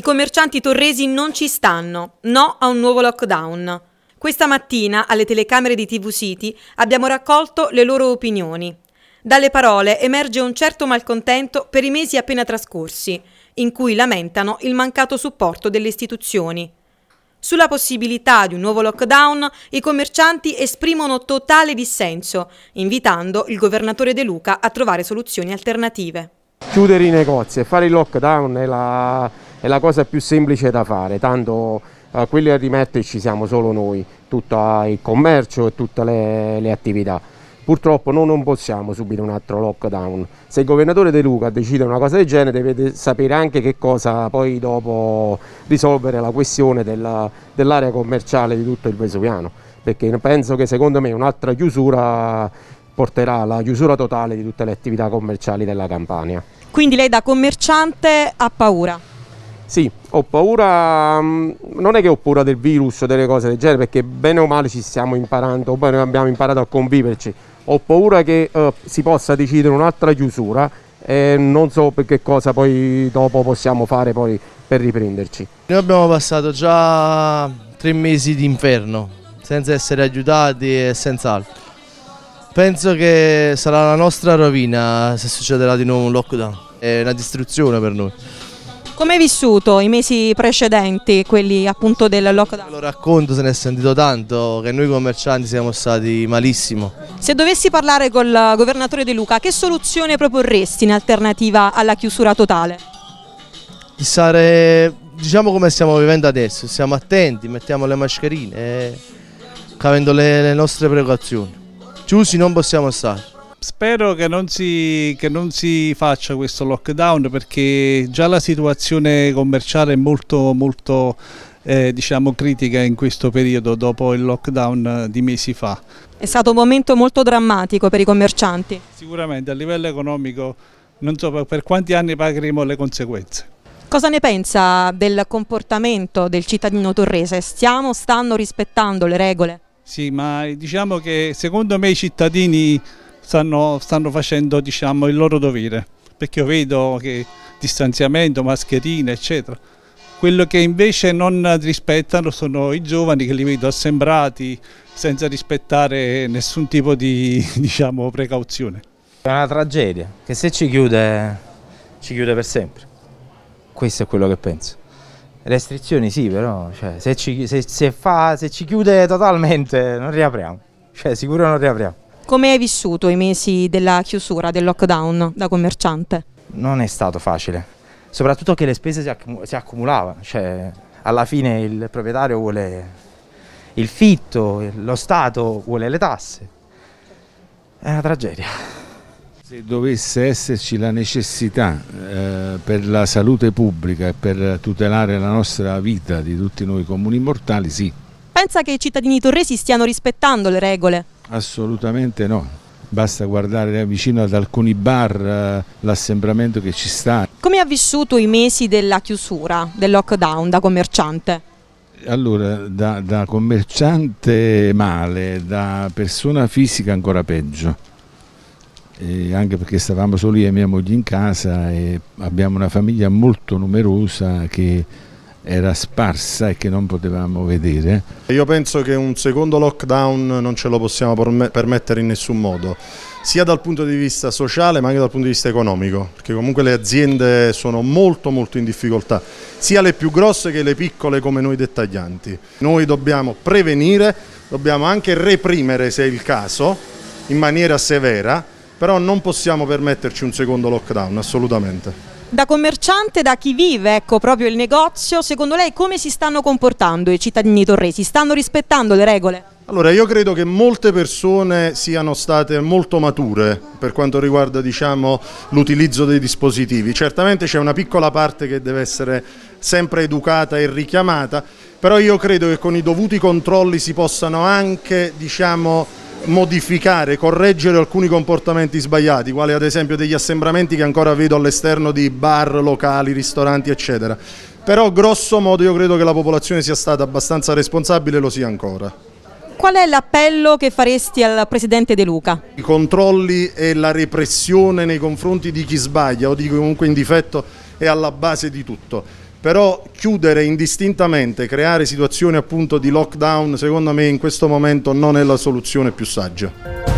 I commercianti torresi non ci stanno, no a un nuovo lockdown. Questa mattina alle telecamere di TV City abbiamo raccolto le loro opinioni. Dalle parole emerge un certo malcontento per i mesi appena trascorsi, in cui lamentano il mancato supporto delle istituzioni. Sulla possibilità di un nuovo lockdown, i commercianti esprimono totale dissenso, invitando il governatore De Luca a trovare soluzioni alternative. Chiudere i negozi e fare il lockdown è la è la cosa più semplice da fare, tanto eh, quelli a rimetterci siamo solo noi, tutto il commercio e tutte le, le attività. Purtroppo noi non possiamo subire un altro lockdown. Se il governatore De Luca decide una cosa del genere deve sapere anche che cosa poi dopo risolvere la questione dell'area commerciale di tutto il Vesuviano, perché penso che secondo me un'altra chiusura porterà alla chiusura totale di tutte le attività commerciali della Campania. Quindi lei da commerciante ha paura? Sì, ho paura, mm, non è che ho paura del virus o delle cose del genere, perché bene o male ci stiamo imparando, o bene abbiamo imparato a conviverci. Ho paura che uh, si possa decidere un'altra chiusura e non so per che cosa poi dopo possiamo fare per riprenderci. Noi abbiamo passato già tre mesi di inferno, senza essere aiutati e senza altro. Penso che sarà la nostra rovina se succederà di nuovo un lockdown. È una distruzione per noi. Come hai vissuto i mesi precedenti, quelli appunto del lockdown? Lo racconto, se ne è sentito tanto, che noi commercianti siamo stati malissimo. Se dovessi parlare col governatore De Luca, che soluzione proporresti in alternativa alla chiusura totale? Di stare, diciamo come stiamo vivendo adesso, siamo attenti, mettiamo le mascherine, eh, avendo le, le nostre precauzioni. Chiusi non possiamo stare spero che non, si, che non, si, faccia questo lockdown perché già la situazione commerciale è molto, molto eh, diciamo, critica in questo periodo dopo il lockdown di mesi fa. È stato un momento molto drammatico per i commercianti. Sicuramente a livello economico non so per quanti anni pagheremo le conseguenze. Cosa ne pensa del comportamento del cittadino torrese? Stiamo, stanno rispettando le regole? Sì, ma diciamo che secondo me i cittadini stanno, stanno facendo diciamo, il loro dovere, perché io vedo che distanziamento, mascherine, eccetera. Quello che invece non rispettano sono i giovani che li vedo assembrati senza rispettare nessun tipo di diciamo, precauzione. È una tragedia che se ci chiude, ci chiude per sempre. Questo è quello che penso. Restrizioni sì, però cioè, se, ci, se, se, fa, se ci chiude totalmente non riapriamo. Cioè, sicuro non riapriamo. Come hai vissuto i mesi della chiusura, del lockdown da commerciante? Non è stato facile, soprattutto che le spese si, accum si accumulavano, cioè alla fine il proprietario vuole il fitto, lo Stato vuole le tasse, è una tragedia. Se dovesse esserci la necessità eh, per la salute pubblica e per tutelare la nostra vita di tutti noi comuni mortali, sì. Pensa che i cittadini torresi stiano rispettando le regole? Assolutamente no. Basta guardare eh, vicino ad alcuni bar eh, l'assembramento che ci sta. Come ha vissuto i mesi della chiusura, del lockdown da commerciante? Allora, da, da commerciante male, da persona fisica ancora peggio. E anche perché stavamo solo io e mia moglie in casa e abbiamo una famiglia molto numerosa che era sparsa e che non potevamo vedere. Io penso che un secondo lockdown non ce lo possiamo permettere in nessun modo, sia dal punto di vista sociale ma anche dal punto di vista economico, perché comunque le aziende sono molto molto in difficoltà, sia le più grosse che le piccole come noi dettaglianti. Noi dobbiamo prevenire, dobbiamo anche reprimere se è il caso, in maniera severa, però non possiamo permetterci un secondo lockdown assolutamente. Da commerciante, da chi vive ecco, proprio il negozio, secondo lei come si stanno comportando i cittadini torresi? Stanno rispettando le regole? Allora io credo che molte persone siano state molto mature per quanto riguarda diciamo, l'utilizzo dei dispositivi, certamente c'è una piccola parte che deve essere sempre educata e richiamata, però io credo che con i dovuti controlli si possano anche diciamo, modificare, correggere alcuni comportamenti sbagliati, quali ad esempio degli assembramenti che ancora vedo all'esterno di bar, locali, ristoranti, eccetera. Però grosso modo io credo che la popolazione sia stata abbastanza responsabile e lo sia ancora. Qual è l'appello che faresti al Presidente De Luca? I controlli e la repressione nei confronti di chi sbaglia o di chi comunque in difetto è alla base di tutto però chiudere indistintamente, creare situazioni appunto di lockdown, secondo me in questo momento non è la soluzione più saggia.